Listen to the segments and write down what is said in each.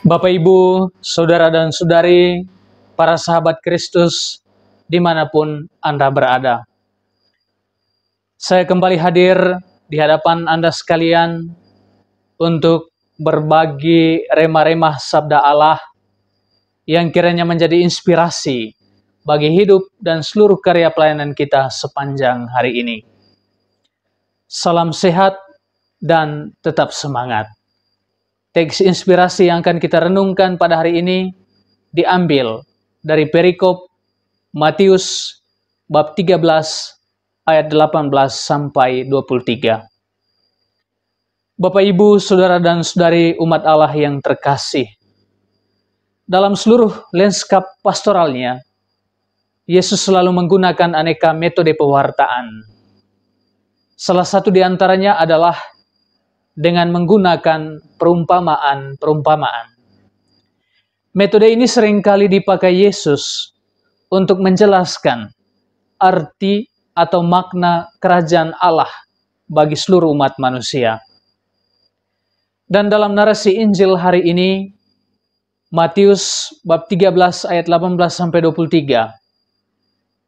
Bapak, Ibu, Saudara dan Saudari, para sahabat Kristus, dimanapun Anda berada. Saya kembali hadir di hadapan Anda sekalian untuk berbagi remah-remah sabda Allah yang kiranya menjadi inspirasi bagi hidup dan seluruh karya pelayanan kita sepanjang hari ini. Salam sehat dan tetap semangat. Teks inspirasi yang akan kita renungkan pada hari ini diambil dari perikop Matius bab 13 ayat 18 sampai 23. Bapak Ibu, saudara dan saudari umat Allah yang terkasih. Dalam seluruh lanskap pastoralnya, Yesus selalu menggunakan aneka metode pewartaan. Salah satu di antaranya adalah dengan menggunakan perumpamaan-perumpamaan. Metode ini seringkali dipakai Yesus untuk menjelaskan arti atau makna kerajaan Allah bagi seluruh umat manusia. Dan dalam narasi Injil hari ini, Matius bab 13 ayat 18 sampai 23,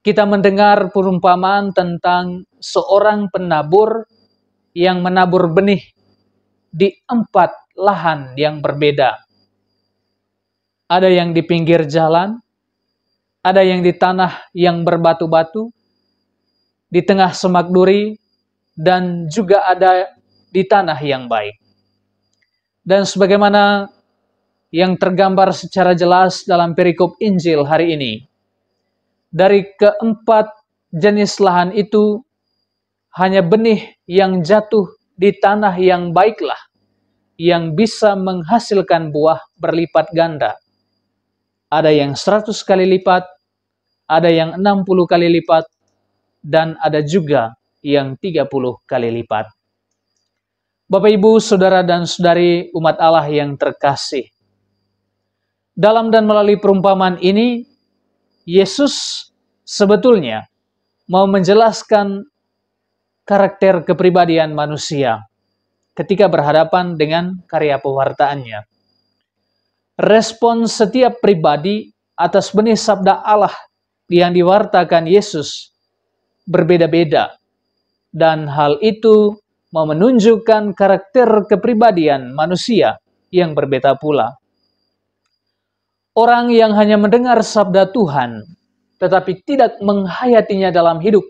kita mendengar perumpamaan tentang seorang penabur yang menabur benih di empat lahan yang berbeda. Ada yang di pinggir jalan, ada yang di tanah yang berbatu-batu, di tengah semak duri, dan juga ada di tanah yang baik. Dan sebagaimana yang tergambar secara jelas dalam perikop Injil hari ini, dari keempat jenis lahan itu, hanya benih yang jatuh di tanah yang baiklah yang bisa menghasilkan buah berlipat ganda. Ada yang seratus kali lipat, ada yang enam puluh kali lipat, dan ada juga yang tiga puluh kali lipat. Bapak Ibu, Saudara dan Saudari umat Allah yang terkasih. Dalam dan melalui perumpamaan ini, Yesus sebetulnya mau menjelaskan karakter kepribadian manusia ketika berhadapan dengan karya pewartaannya. Respon setiap pribadi atas benih sabda Allah yang diwartakan Yesus berbeda-beda, dan hal itu mau menunjukkan karakter kepribadian manusia yang berbeda pula. Orang yang hanya mendengar sabda Tuhan tetapi tidak menghayatinya dalam hidup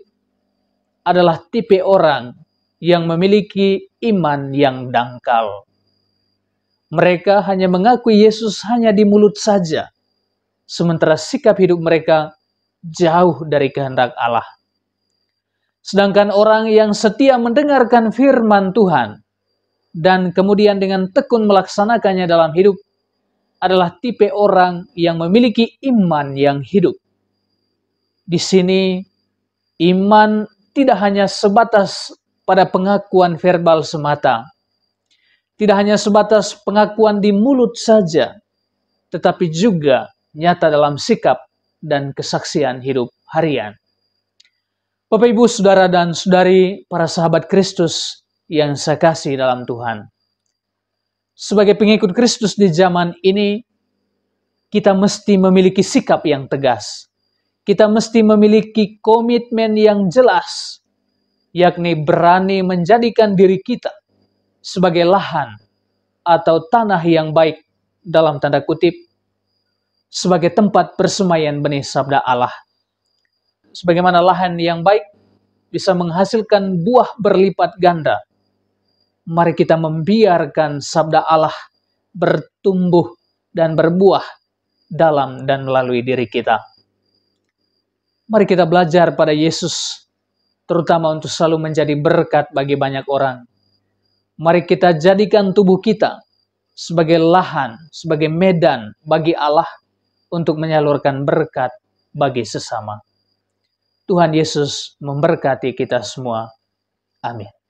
adalah tipe orang yang memiliki iman yang dangkal. Mereka hanya mengakui Yesus hanya di mulut saja, sementara sikap hidup mereka jauh dari kehendak Allah. Sedangkan orang yang setia mendengarkan firman Tuhan dan kemudian dengan tekun melaksanakannya dalam hidup adalah tipe orang yang memiliki iman yang hidup. Di sini, iman tidak hanya sebatas pada pengakuan verbal semata, tidak hanya sebatas pengakuan di mulut saja, tetapi juga nyata dalam sikap dan kesaksian hidup harian. Bapak, Ibu, Saudara, dan Saudari, para sahabat Kristus yang saya kasih dalam Tuhan. Sebagai pengikut Kristus di zaman ini, kita mesti memiliki sikap yang tegas, kita mesti memiliki komitmen yang jelas, yakni berani menjadikan diri kita sebagai lahan atau tanah yang baik dalam tanda kutip sebagai tempat persemayan benih sabda Allah. Sebagaimana lahan yang baik bisa menghasilkan buah berlipat ganda. Mari kita membiarkan sabda Allah bertumbuh dan berbuah dalam dan melalui diri kita. Mari kita belajar pada Yesus, terutama untuk selalu menjadi berkat bagi banyak orang. Mari kita jadikan tubuh kita sebagai lahan, sebagai medan bagi Allah untuk menyalurkan berkat bagi sesama. Tuhan Yesus memberkati kita semua. Amin.